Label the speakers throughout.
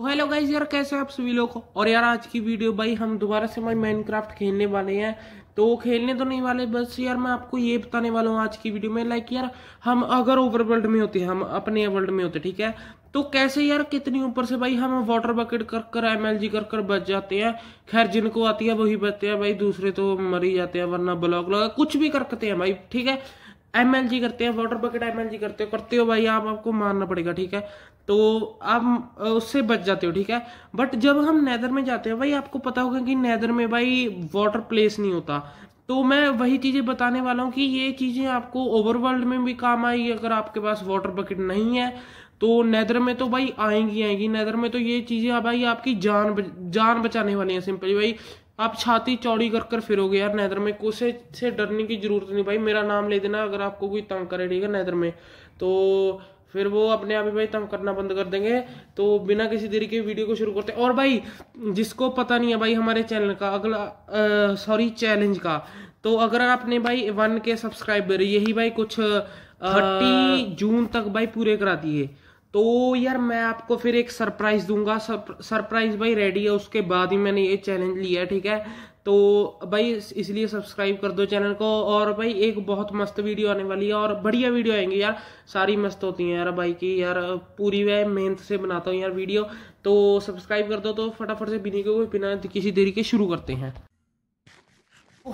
Speaker 1: तो hello guys यार कैसे आप सभी लोग और यार आज की वीडियो भाई हम दोबारा से भाई माइनक्राफ्ट खेलने वाले हैं तो खेलने तो नहीं वाले बस यार मैं आपको ये बताने वाला हूँ आज की वीडियो में लाइक यार हम अगर ओवर वर्ल्ड में होते हैं हम अपने वर्ल्ड में होते ठीक है तो कैसे यार कितनी ऊपर से भाई हम वाटर बकेट कर कर एम एल जी कर कर बच जाते हैं खैर जिनको आती है वही बचते हैं भाई दूसरे तो मर ही जाते हैं वरना ब्लॉक लगा कुछ भी करते हैं भाई ठीक है एम एल जी करते हैं water bucket M L G करते हो करते हो भाई आप आपको मारना पड़ेगा ठीक है तो आप उससे बच जाते हो ठीक है बट जब हम नैदर में जाते हैं भाई आपको पता होगा कि नैदर में भाई वाटर प्लेस नहीं होता तो मैं वही चीज़ें बताने वाला हूँ कि ये चीज़ें आपको ओवरवर्ल्ड में भी काम आएगी अगर आपके पास वाटर बकेट नहीं है तो नैदर में तो भाई आएंगी आएंगी नैदर में तो ये चीज़ें भाई आपकी जान जान बचाने वाली हैं सिंपली भाई आप छाती चौड़ी कर कर फिरोगे यार नैदर में कुछ से डरने की जरूरत नहीं भाई मेरा नाम ले देना अगर आपको कोई तंग करे ठीक है नैदर में तो फिर वो अपने आप ही भाई तम करना बंद कर देंगे तो बिना किसी देरी के वीडियो को शुरू करते और भाई जिसको पता नहीं है भाई हमारे चैनल का अगला सॉरी चैलेंज का तो अगर आपने भाई वन के सब्सक्राइबर यही भाई कुछ थर्टी जून तक भाई पूरे करा दिए तो यार मैं आपको फिर एक सरप्राइज दूंगा सरप्राइज भाई रेडी है उसके बाद ही मैंने ये चैलेंज लिया ठीक है तो भाई इसलिए सब्सक्राइब कर दो चैनल को और भाई एक बहुत मस्त वीडियो आने वाली है और बढ़िया वीडियो आएंगी यार सारी मस्त होती हैं यार भाई की यार पूरी वह मेहनत से बनाता हूँ यार वीडियो तो सब्सक्राइब कर दो तो फटाफट से बिनी को बिना किसी देरी के शुरू करते हैं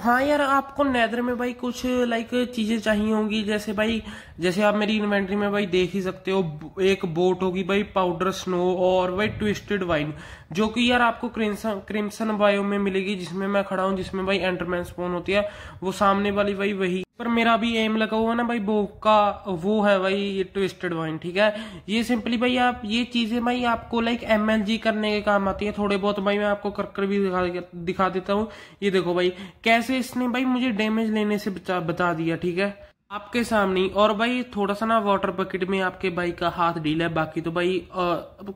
Speaker 1: हाँ यार आपको नैदर में भाई कुछ लाइक चीज़ें चाहिए होंगी जैसे भाई जैसे आप मेरी इन्वेंट्री में भाई देख ही सकते हो एक बोट होगी भाई पाउडर स्नो और भाई ट्विस्टेड वाइन जो कि यार आपको क्रिमसन क्रिम्सन बायो में मिलेगी जिसमें मैं खड़ा हूँ जिसमें भाई एंटरमैन स्पोन होती है वो सामने वाली भाई वही पर मेरा भी एम लगा हुआ ना भाई वो का वो है भाई ये ट्विस्टेड वाइन ठीक है ये सिंपली भाई आप ये चीज़ें भाई आपको लाइक एम करने के काम आती है थोड़े बहुत भाई मैं आपको कर कर भी दिखा दिखा देता हूँ ये देखो भाई कैसे इसने भाई मुझे डैमेज लेने से बचा बता दिया ठीक है आपके सामने और भाई थोड़ा सा ना वाटर बकेट में आपके भाई का हाथ डील है बाकी तो भाई आ,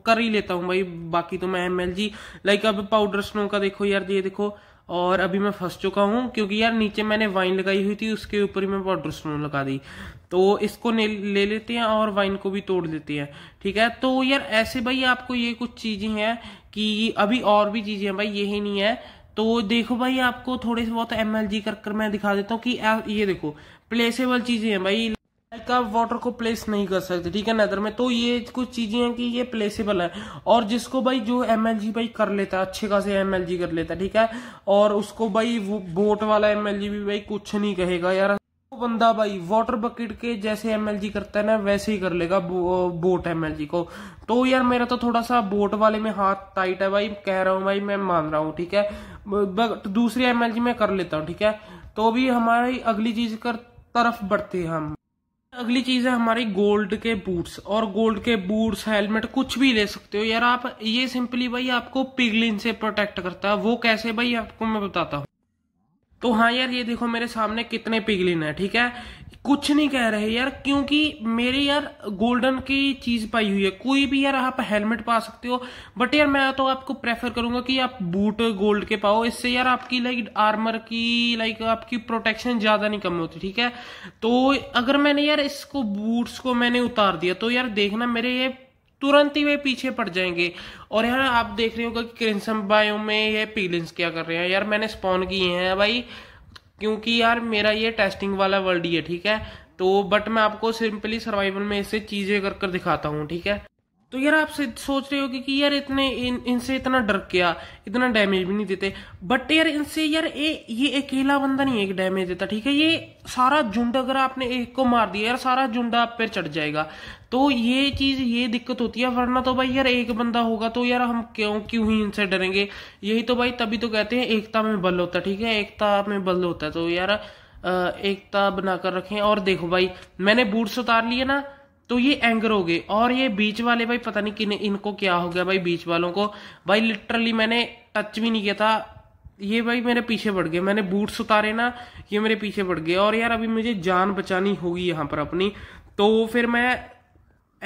Speaker 1: कर ही लेता हूँ भाई बाकी तो मैं एमएल जी लाइक अब पाउडर स्नो का देखो यार ये देखो और अभी मैं फंस चुका हूँ क्योंकि यार नीचे मैंने वाइन लगाई हुई थी उसके ऊपर ही मैं पाउडर स्नो लगा दी तो इसको ले लेते हैं और वाइन को भी तोड़ लेते हैं ठीक है तो यार ऐसे भाई आपको ये कुछ चीज़ें हैं कि अभी और भी चीज़ें हैं भाई यही नहीं है तो देखो भाई आपको थोड़े से बहुत एमएलजी जी कर कर मैं दिखा देता हूँ कि ये देखो प्लेसेबल चीजें हैं भाई लाइक आप वाटर को प्लेस नहीं कर सकते ठीक है नदर में तो ये कुछ चीजें हैं कि ये प्लेसेबल है और जिसको भाई जो एम भाई कर लेता है अच्छे खासे एम कर लेता है ठीक है और उसको भाई वो बोट वाला एम भी भाई कुछ नहीं कहेगा यार वो बंदा भाई वाटर बकेट के जैसे एम करता है ना वैसे ही कर लेगा बो, बोट एम को तो यार मेरा तो थोड़ा सा बोट वाले में हाथ टाइट है भाई कह रहा हूँ भाई मैं मान रहा हूँ ठीक है बट दूसरे जी में कर लेता हूँ ठीक है तो भी हमारी अगली चीज कर तरफ बढ़ते हम अगली चीज है हमारी गोल्ड के बूट्स और गोल्ड के बूट्स हेलमेट कुछ भी ले सकते हो यार आप ये सिंपली भाई आपको पिगलिन से प्रोटेक्ट करता है वो कैसे भाई आपको मैं बताता हूँ तो हाँ यार ये देखो मेरे सामने कितने पिगलिन है ठीक है कुछ नहीं कह रहे यार क्योंकि मेरे यार गोल्डन की चीज पाई हुई है कोई भी यार आप हेलमेट पा सकते हो बट यार मैं तो आपको प्रेफर करूंगा कि आप बूट गोल्ड के पाओ इससे यार आपकी लाइक आर्मर की लाइक आपकी प्रोटेक्शन ज्यादा नहीं कम होती ठीक है तो अगर मैंने यार इसको बूट्स को मैंने उतार दिया तो यार देखना मेरे ये तुरंत ही वे पीछे पड़ जाएंगे और यार आप देख रहे होगा कि क्रिंसम बायो में ये पीलिंस क्या कर रहे हैं यार मैंने स्पॉन किए हैं भाई क्योंकि यार मेरा ये टेस्टिंग वाला वर्ल्ड ही है ठीक है तो बट मैं आपको सिंपली सर्वाइवल में इससे चीज़ें कर कर दिखाता हूँ ठीक है तो यार आप सोच रहे होगे कि यार इतने इन इनसे इतना डर क्या इतना डैमेज भी नहीं देते बट यार इनसे यार ए, ये अकेला बंदा नहीं कि डैमेज देता ठीक है ये सारा झुंड अगर आपने एक को मार दिया यार सारा झुंड आप पर चढ़ जाएगा तो ये चीज ये दिक्कत होती है वरना तो भाई यार एक बंदा होगा तो यार हम क्यों क्यों ही इनसे डरेंगे यही तो भाई तभी तो कहते हैं एकता में बल होता है ठीक है एकता में बल होता है तो यार एकता बनाकर रखें और देखो भाई मैंने बूट्स उतार लिए ना तो ये एंगर हो गए और ये बीच वाले भाई पता नहीं किन इनको क्या हो गया भाई बीच वालों को भाई लिटरली मैंने टच भी नहीं किया था ये भाई मेरे पीछे बढ़ गए मैंने बूट्स उतारे ना ये मेरे पीछे बढ़ गए और यार अभी मुझे जान बचानी होगी यहाँ पर अपनी तो फिर मैं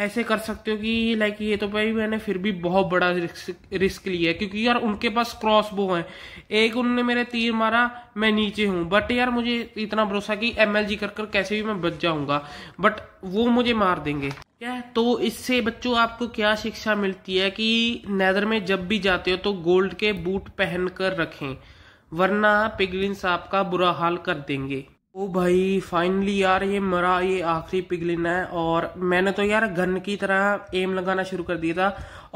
Speaker 1: ऐसे कर सकते हो कि लाइक ये तो भाई मैंने फिर भी बहुत बड़ा रिस्क रिस्क लिया है क्योंकि यार उनके पास क्रॉस बो है एक उनने मेरे तीर मारा मैं नीचे हूँ बट यार मुझे इतना भरोसा कि एम एल जी कर कर कैसे भी मैं बच जाऊंगा बट वो मुझे मार देंगे क्या तो इससे बच्चों आपको क्या शिक्षा मिलती है कि नैदर में जब भी जाते हो तो गोल्ड के बूट पहन कर रखें वरना पिगलिन्स आपका बुरा हाल कर देंगे ओ भाई फाइनली यार ये मरा ये आखिरी पिगलिन है और मैंने तो यार गन की तरह एम लगाना शुरू कर दिया था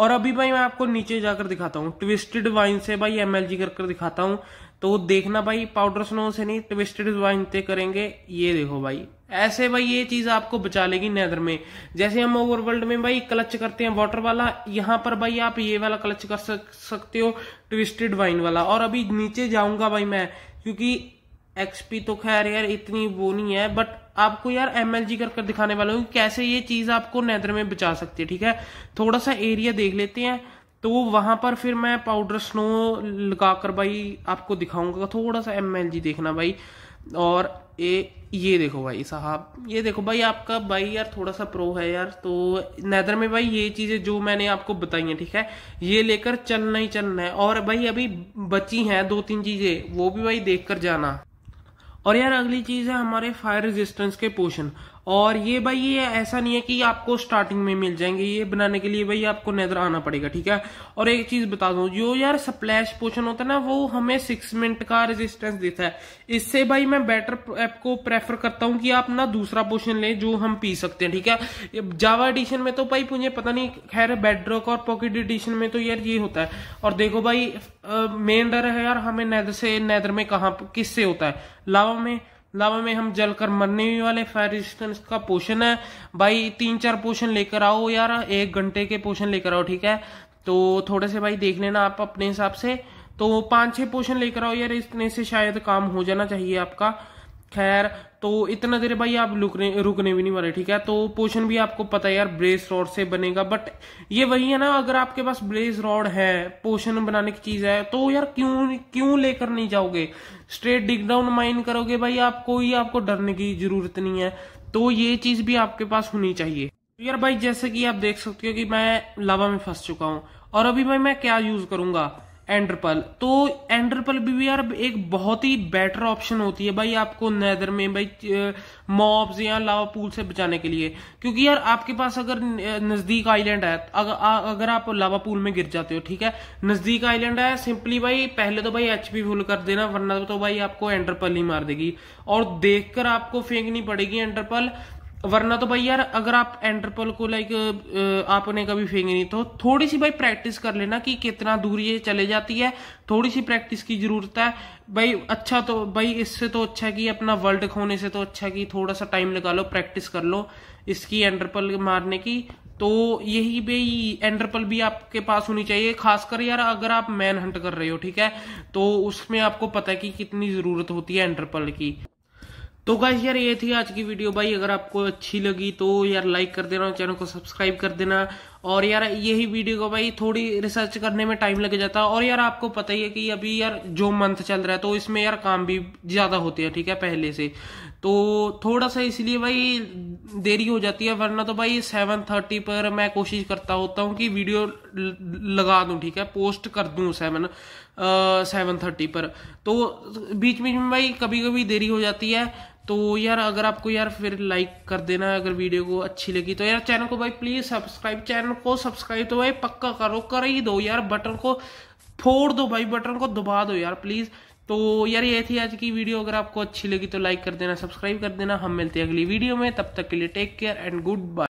Speaker 1: और अभी भाई मैं आपको नीचे जाकर दिखाता हूँ ट्विस्टेड वाइन से भाई एम जी कर दिखाता हूँ तो देखना भाई पाउडर स्नो से नहीं ट्विस्टेड वाइन से करेंगे ये देखो भाई ऐसे भाई ये चीज आपको बचा लेगी नेदर में जैसे हम ओवरवर्ल्ड में भाई क्लच करते हैं वाटर वाला यहाँ पर भाई आप ये वाला क्लच कर सकते हो ट्विस्टेड वाइन वाला और अभी नीचे जाऊंगा भाई मैं क्योंकि एक्सपी तो खैर यार इतनी वो नहीं है बट आपको यार एम एल जी कर दिखाने वाला हूँ कैसे ये चीज़ आपको नेदर में बचा सकती है ठीक है थोड़ा सा एरिया देख लेते हैं तो वहां पर फिर मैं पाउडर स्नो लगा कर भाई आपको दिखाऊंगा थोड़ा सा एम एल जी देखना भाई और ये ये देखो भाई साहब ये देखो भाई आपका भाई यार थोड़ा सा प्रो है यार तो नैदर में भाई ये चीज़ें जो मैंने आपको बताई हैं ठीक है ये लेकर चलना ही चलना है और भाई अभी बची हैं दो तीन चीज़ें वो भी भाई देख कर जाना और यार अगली चीज़ है हमारे फायर रेजिस्टेंस के पोर्शन और ये भाई ये ऐसा नहीं है कि आपको स्टार्टिंग में मिल जाएंगे ये बनाने के लिए भाई आपको नजर आना पड़ेगा ठीक है और एक चीज़ बता दू जो यार स्प्लैश पोर्शन होता है ना वो हमें सिक्स मिनट का रेजिस्टेंस देता है इससे भाई मैं बेटर ऐप को प्रेफर करता हूँ कि आप ना दूसरा पोर्शन लें जो हम पी सकते हैं ठीक है जावा एडिशन में तो भाई मुझे पता नहीं खैर बेडरॉक और पॉकेट एडिशन में तो यार ये होता है और देखो भाई मेन डर है यार हमें नैदर से नैदर में कहाँ किससे होता है लावा में लावा में हम जलकर मरने ही वाले फायर रेजिस्टेंस का पोषण है भाई तीन चार पोषण लेकर आओ यार एक घंटे के पोषण लेकर आओ ठीक है तो थोड़े से भाई देख लेना आप अपने हिसाब से तो पांच छह पोषण लेकर आओ यार इतने से शायद काम हो जाना चाहिए आपका खैर तो इतना देर भाई आप रुकने रुकने भी नहीं वाले ठीक है तो पोषण भी आपको पता है यार ब्रेस रॉड से बनेगा बट ये वही है ना अगर आपके पास ब्रेस रॉड है पोषण बनाने की चीज है तो यार क्यों क्यों लेकर नहीं जाओगे स्ट्रेट डिग डाउन माइन करोगे भाई आपको ही आपको डरने की जरूरत नहीं है तो ये चीज भी आपके पास होनी चाहिए तो यार भाई जैसे कि आप देख सकते हो कि मैं लावा में फंस चुका हूँ और अभी भाई मैं क्या यूज करूंगा एंड्रपल तो एंड्रपल भी यार एक बहुत ही बेटर ऑप्शन होती है भाई आपको नैदर में भाई मॉब्स या लावा पूल से बचाने के लिए क्योंकि यार आपके पास अगर नजदीक आइलैंड है अगर, अगर आप लावा पूल में गिर जाते हो ठीक है नजदीक आइलैंड है सिंपली भाई पहले तो भाई एच फुल कर देना वरना तो भाई आपको एंड्रपल ही मार देगी और देखकर आपको फेंकनी पड़ेगी एंड्रपल वरना तो भाई यार अगर आप एंटरपोल को लाइक आपने कभी फेंगे नहीं तो थोड़ी सी भाई प्रैक्टिस कर लेना कि कितना दूर ये चले जाती है थोड़ी सी प्रैक्टिस की जरूरत है भाई अच्छा तो भाई इससे तो अच्छा कि अपना वर्ल्ड खोने से तो अच्छा कि थोड़ा सा टाइम लगा लो प्रैक्टिस कर लो इसकी एंटरपल मारने की तो यही भाई एंटरपल भी आपके पास होनी चाहिए खासकर यार अगर आप मैन हंट कर रहे हो ठीक है तो उसमें आपको पता है कि कितनी जरूरत होती है एंटरपल की तो गाइस यार ये थी आज की वीडियो भाई अगर आपको अच्छी लगी तो यार लाइक कर देना चैनल को सब्सक्राइब कर देना और यार यही वीडियो को भाई थोड़ी रिसर्च करने में टाइम लग जाता है और यार आपको पता ही है कि अभी यार जो मंथ चल रहा है तो इसमें यार काम भी ज़्यादा होते हैं ठीक है पहले से तो थोड़ा सा इसलिए भाई देरी हो जाती है वरना तो भाई सेवन थर्टी पर मैं कोशिश करता होता हूँ कि वीडियो लगा दूँ ठीक है पोस्ट कर दूँ सेवन सेवन थर्टी पर तो बीच बीच में भाई कभी कभी देरी हो जाती है तो यार अगर आपको यार फिर लाइक कर देना अगर वीडियो को अच्छी लगी तो यार चैनल को भाई प्लीज़ सब्सक्राइब चैनल को सब्सक्राइब तो भाई पक्का करो कर ही दो यार बटन को फोड़ दो भाई बटन को दबा दो यार प्लीज़ तो यार ये थी आज की वीडियो अगर आपको अच्छी लगी तो लाइक कर देना सब्सक्राइब कर देना हम मिलते हैं अगली वीडियो में तब तक के लिए take care and good bye